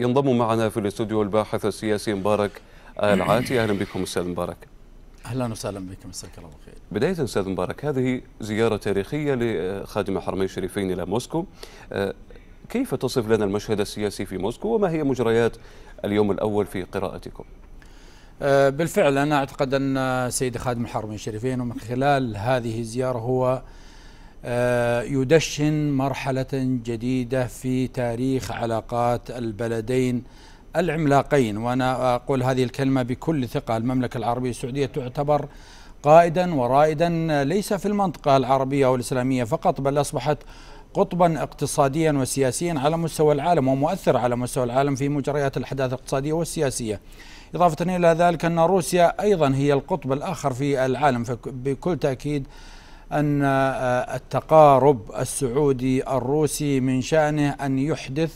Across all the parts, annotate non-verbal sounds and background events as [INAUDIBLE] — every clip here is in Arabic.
ينضم معنا في الاستوديو الباحث السياسي مبارك العاتي [COUGHS] اهلا بكم استاذ مبارك اهلا وسهلا بكم مساك الله خير بدايه استاذ مبارك هذه زياره تاريخيه لخادم الحرمين الشريفين الى موسكو آه، كيف تصف لنا المشهد السياسي في موسكو وما هي مجريات اليوم الاول في قراءتكم آه، بالفعل انا اعتقد ان سيد خادم الحرمين الشريفين ومن خلال هذه الزياره هو آه، يدشن مرحلة جديدة في تاريخ علاقات البلدين العملاقين وأنا أقول هذه الكلمة بكل ثقة المملكة العربية السعودية تعتبر قائدا ورائدا ليس في المنطقة العربية والإسلامية فقط بل أصبحت قطبا اقتصاديا وسياسيا على مستوى العالم ومؤثر على مستوى العالم في مجريات الأحداث الاقتصادية والسياسية إضافة إلى ذلك أن روسيا أيضا هي القطب الآخر في العالم فبكل تأكيد أن آه، التقارب السعودي الروسي من شأنه أن يحدث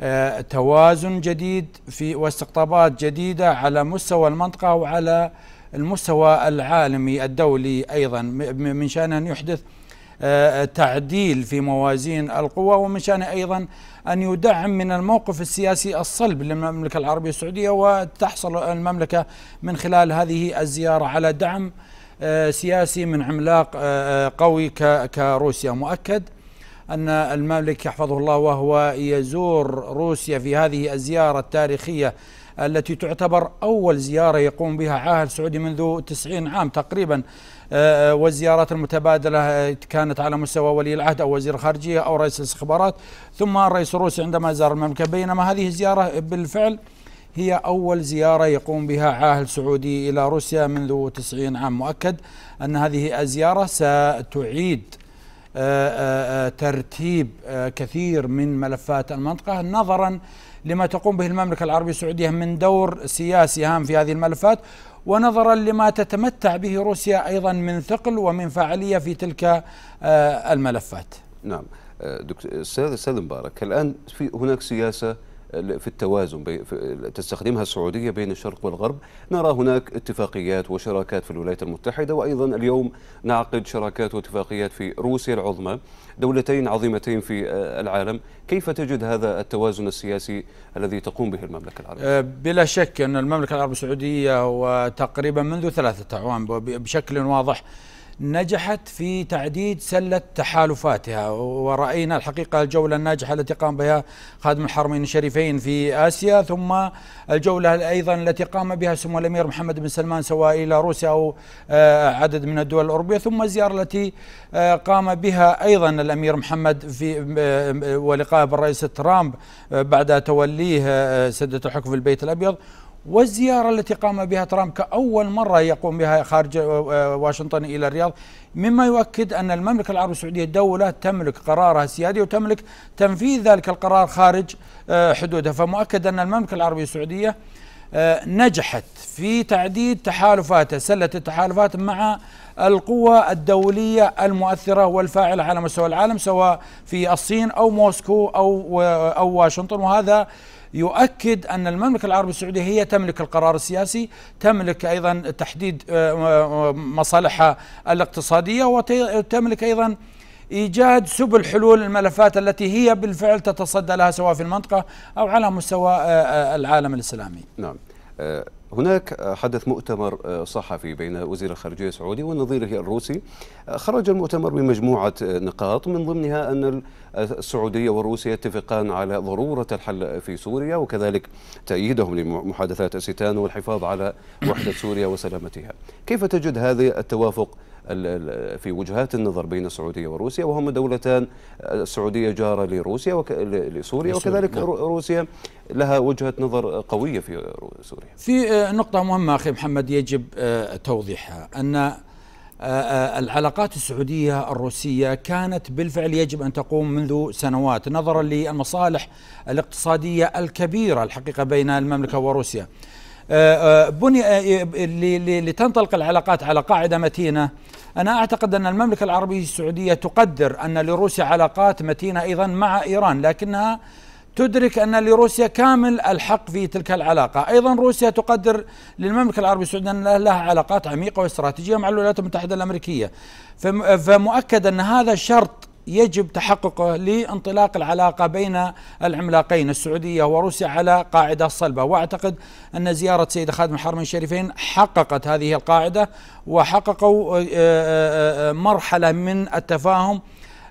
آه، توازن جديد في واستقطابات جديدة على مستوى المنطقة وعلى المستوى العالمي الدولي أيضا من شأنه أن يحدث آه، تعديل في موازين القوى ومن شأنه أيضا أن يدعم من الموقف السياسي الصلب للمملكة العربية السعودية وتحصل المملكة من خلال هذه الزيارة على دعم آه، سياسي من عملاق آه، آه، قوي كروسيا مؤكد أن المملك يحفظه الله وهو يزور روسيا في هذه الزيارة التاريخية التي تعتبر أول زيارة يقوم بها عاهل سعودي منذ تسعين عام تقريبا والزيارات المتبادلة كانت على مستوى ولي العهد أو وزير خارجية أو رئيس الاستخبارات ثم الرئيس الروسي عندما زار المملكة بينما هذه الزيارة بالفعل هي أول زيارة يقوم بها عاهل سعودي إلى روسيا منذ 90 عام مؤكد أن هذه الزيارة ستعيد آه، آه، آه، ترتيب كثير من ملفات المنطقة نظرا لما تقوم به المملكة العربية السعودية من دور سياسي هام في هذه الملفات ونظرا لما تتمتع به روسيا أيضا من ثقل ومن فعالية في تلك الملفات نعم دكتور أستاذ مبارك الآن في هناك سياسة في التوازن تستخدمها السعودية بين الشرق والغرب نرى هناك اتفاقيات وشراكات في الولايات المتحدة وأيضا اليوم نعقد شراكات واتفاقيات في روسيا العظمى دولتين عظيمتين في آه، العالم كيف تجد هذا التوازن السياسي الذي تقوم به المملكة العربية؟ آه، بلا شك أن المملكة العربية السعودية وتقريبا منذ ثلاثة أعوام بشكل واضح نجحت في تعديد سلة تحالفاتها ورأينا الحقيقة الجولة الناجحة التي قام بها خادم الحرمين الشريفين في آسيا ثم الجولة أيضا التي قام بها سمو الأمير محمد بن سلمان سواء إلى روسيا أو آه، عدد من الدول الأوروبية ثم الزيارة التي آه، قام بها أيضا الأمير محمد في آه، ولقائه بالرئيس ترامب بعد توليه سدة الحكم في البيت الأبيض والزيارة التي قام بها ترامب كأول مرة يقوم بها خارج آه، آه، واشنطن إلى الرياض مما يؤكد أن المملكة العربية السعودية دولة تملك قرارها السيادي وتملك تنفيذ ذلك القرار خارج آه، حدودها فمؤكد أن المملكة العربية السعودية نجحت في تعديد تحالفاتها سلة التحالفات مع القوى الدولية المؤثرة والفاعلة على مستوى العالم سواء في الصين أو موسكو أو, أو واشنطن وهذا يؤكد أن المملكة العربية السعودية هي تملك القرار السياسي تملك أيضا تحديد آه، آه، مصالحها الاقتصادية وتملك أيضا ايجاد سبل حلول الملفات التي هي بالفعل تتصدى لها سواء في المنطقه او على مستوى آه، العالم الاسلامي. نعم. هناك حدث مؤتمر آه، صحفي بين وزير الخارجية السعودي ونظيره الروسي آه، خرج المؤتمر بمجموعة آه، نقاط من ضمنها أن السعودية وروسيا يتفقان على ضرورة الحل في سوريا وكذلك تأييدهم لمحادثات الستان والحفاظ على وحدة سوريا وسلامتها كيف تجد هذا التوافق في وجهات النظر بين السعوديه وروسيا وهم دولتان السعوديه جاره لروسيا وك... لسوريا وكذلك نعم. روسيا لها وجهه نظر قويه في سوريا. في آه، نقطه مهمه اخي محمد يجب آه، توضيحها ان آه، العلاقات السعودية الروسية كانت بالفعل يجب أن تقوم منذ سنوات نظرا للمصالح الاقتصادية الكبيرة الحقيقة بين المملكة وروسيا آه، آه، بني آه، لتنطلق العلاقات على قاعدة متينة أنا أعتقد أن المملكة العربية السعودية تقدر أن لروسيا علاقات متينة أيضا مع إيران لكنها تدرك أن لروسيا كامل الحق في تلك العلاقة أيضا روسيا تقدر للمملكة العربية السعودية أن لها علاقات عميقة واستراتيجية مع الولايات المتحدة الأمريكية فمؤكد أن هذا شرط يجب تحققه لانطلاق العلاقة بين العملاقين السعودية وروسيا على قاعدة صلبة وأعتقد أن زيارة سيد خادم الحرمين الشريفين حققت هذه القاعدة وحققوا آه، آه، آه، مرحلة من التفاهم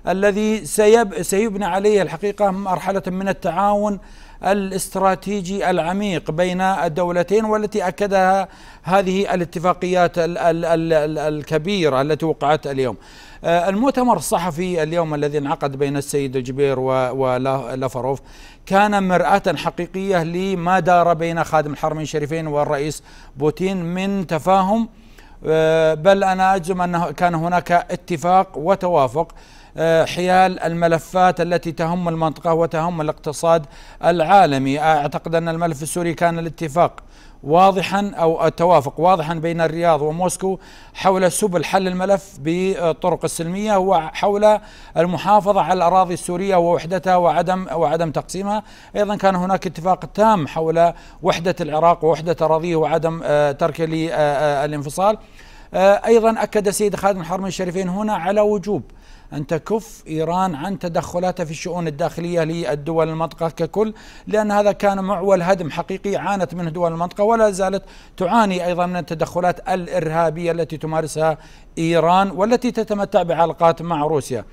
الذي سيب سيبنى عليه الحقيقة مرحلة من التعاون الاستراتيجي العميق بين الدولتين والتي أكدها هذه الاتفاقيات ال ال ال الكبيرة التي وقعت اليوم آه، المؤتمر الصحفي اليوم الذي انعقد بين السيد الجبير ولافروف كان مرآة حقيقية لما دار بين خادم الحرمين الشريفين والرئيس بوتين من تفاهم آه، بل أنا أجزم أنه كان هناك اتفاق وتوافق آه، حيال الملفات التي تهم المنطقة وتهم الاقتصاد العالمي آه، أعتقد أن الملف السوري كان الاتفاق واضحا او التوافق واضحا بين الرياض وموسكو حول سبل حل الملف بالطرق السلميه وحول المحافظه على الاراضي السوريه ووحدتها وعدم وعدم تقسيمها، ايضا كان هناك اتفاق تام حول وحده العراق ووحده اراضيه وعدم آه، تركه للانفصال. ايضا اكد سيد خادم الحرمين الشريفين هنا على وجوب أن تكف إيران عن تدخلاتها في الشؤون الداخلية للدول المنطقة ككل لأن هذا كان معول هدم حقيقي عانت منه دول المنطقة ولا زالت تعاني أيضا من التدخلات الإرهابية التي تمارسها إيران والتي تتمتع بعلاقات مع روسيا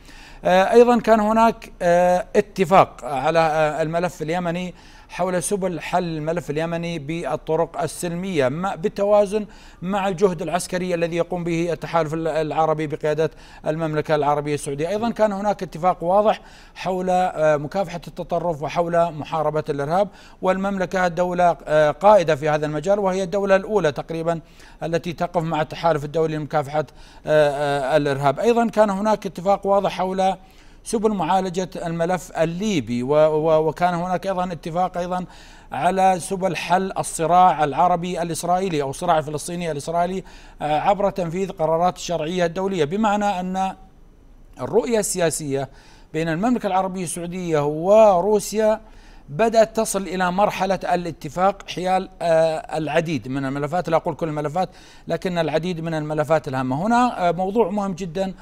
آه، أيضا كان هناك آه، اتفاق على آه، الملف اليمني حول سبل حل الملف اليمني بالطرق السلمية بالتوازن مع الجهد العسكري الذي يقوم به التحالف العربي بقيادة المملكة العربية السعودية أيضا كان هناك اتفاق واضح حول آه، مكافحة التطرف وحول محاربة الإرهاب والمملكة دولة آه، قائدة في هذا المجال وهي الدولة الأولى تقريبا التي تقف مع التحالف الدولي لمكافحة آه، الإرهاب أيضا كان هناك اتفاق واضح حول سبل معالجة الملف الليبي وكان هناك أيضا اتفاق أيضا على سبل حل الصراع العربي الإسرائيلي أو الصراع الفلسطيني الإسرائيلي آه، عبر تنفيذ قرارات الشرعية الدولية بمعنى أن الرؤية السياسية بين المملكة العربية السعودية وروسيا بدأت تصل إلى مرحلة الاتفاق حيال آه، العديد من الملفات لا أقول كل الملفات لكن العديد من الملفات الهامة هنا آه، موضوع مهم جدا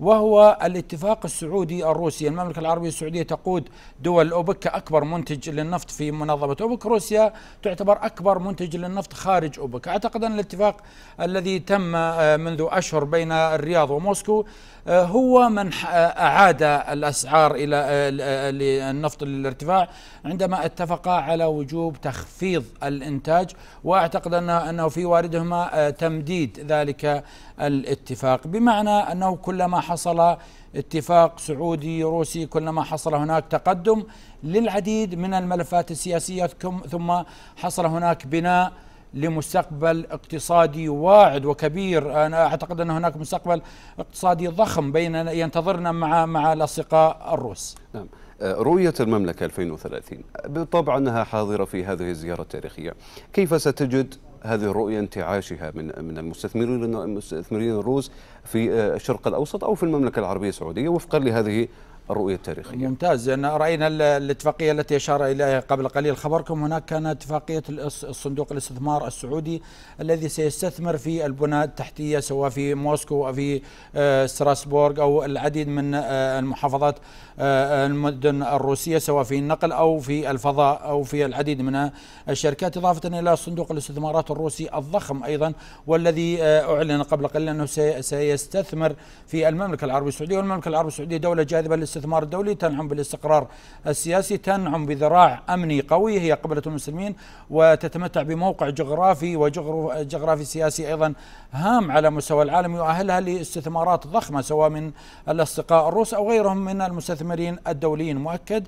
وهو الاتفاق السعودي الروسي المملكة العربية السعودية تقود دول أوبك كأكبر منتج للنفط في منظمة أوبك روسيا تعتبر أكبر منتج للنفط خارج أوبك أعتقد أن الاتفاق الذي تم آه، منذ أشهر بين الرياض وموسكو آه، هو من آه، أعاد الأسعار إلى النفط للارتفاع عندما اتفقا على وجوب تخفيض الإنتاج وأعتقد أنه في واردهما تمديد ذلك الاتفاق بمعنى أنه كلما حصل اتفاق سعودي روسي كلما حصل هناك تقدم للعديد من الملفات السياسية ثم حصل هناك بناء لمستقبل اقتصادي واعد وكبير انا اعتقد ان هناك مستقبل اقتصادي ضخم بين ينتظرنا مع مع الاصدقاء الروس نعم آه، رؤية المملكة 2030 بالطبع أنها حاضرة في هذه الزيارة التاريخية كيف ستجد هذه الرؤيه انتعاشها من من المستثمرين المستثمرين الروس في الشرق الاوسط او في المملكه العربيه السعوديه وفقا لهذه الرؤية التاريخية ممتاز أنا رأينا الاتفاقية التي أشار إليها قبل قليل خبركم هناك كانت اتفاقية الصندوق الاستثمار السعودي الذي سيستثمر في البنى التحتية سواء في موسكو أو في آه، ستراسبورغ أو العديد من آه، المحافظات آه، المدن الروسية سواء في النقل أو في الفضاء أو في العديد من الشركات إضافة إلى صندوق الاستثمارات الروسي الضخم أيضا والذي أعلن قبل قليل أنه سيستثمر في المملكة العربية السعودية والمملكة العربية السعودية دولة جاذبة الاستثمار الدولي تنعم بالاستقرار السياسي تنعم بذراع أمني قوي هي قبلة المسلمين وتتمتع بموقع جغرافي وجغرافي سياسي أيضا هام على مستوى العالم يؤهلها لاستثمارات ضخمة سواء من الأصدقاء الروس أو غيرهم من المستثمرين الدوليين مؤكد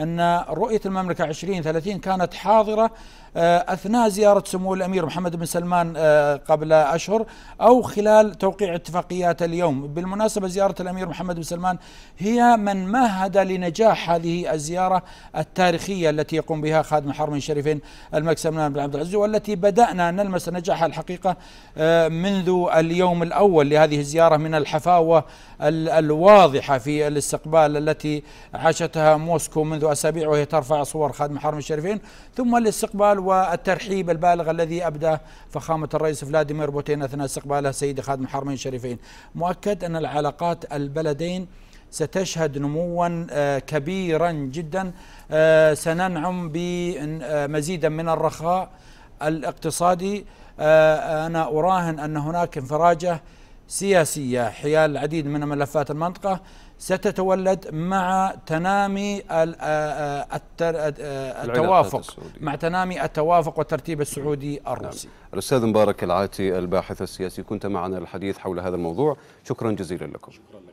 أن رؤية المملكة 2030 كانت حاضرة آه، أثناء زيارة سمو الأمير محمد بن سلمان آه، قبل أشهر أو خلال توقيع اتفاقيات اليوم بالمناسبة زيارة الأمير محمد بن سلمان هي من مهد لنجاح هذه الزيارة التاريخية التي يقوم بها خادم الحرمين الشريفين الملك سلمان بن عبد العزيز والتي بدأنا نلمس نجاحها الحقيقة آه، منذ اليوم الأول لهذه الزيارة من الحفاوة الواضحة في الاستقبال التي عاشتها موسكو منذ أسابيع وهي ترفع صور خادم حرم الشريفين ثم الاستقبال والترحيب البالغ الذي أبداه فخامة الرئيس فلاديمير بوتين أثناء استقباله سيد خادم حرمين الشريفين مؤكد أن العلاقات البلدين ستشهد نموا آه، كبيرا جدا آه، سننعم بمزيدا آه، من الرخاء الاقتصادي أنا أراهن أن هناك انفراجة سياسية حيال العديد من ملفات المنطقة ستتولد مع تنامي التوافق مع تنامي التوافق والترتيب السعودي نعم. الروسي نعم. الأستاذ مبارك العاتي الباحث السياسي كنت معنا للحديث حول هذا الموضوع شكرا جزيلا لكم شكرا.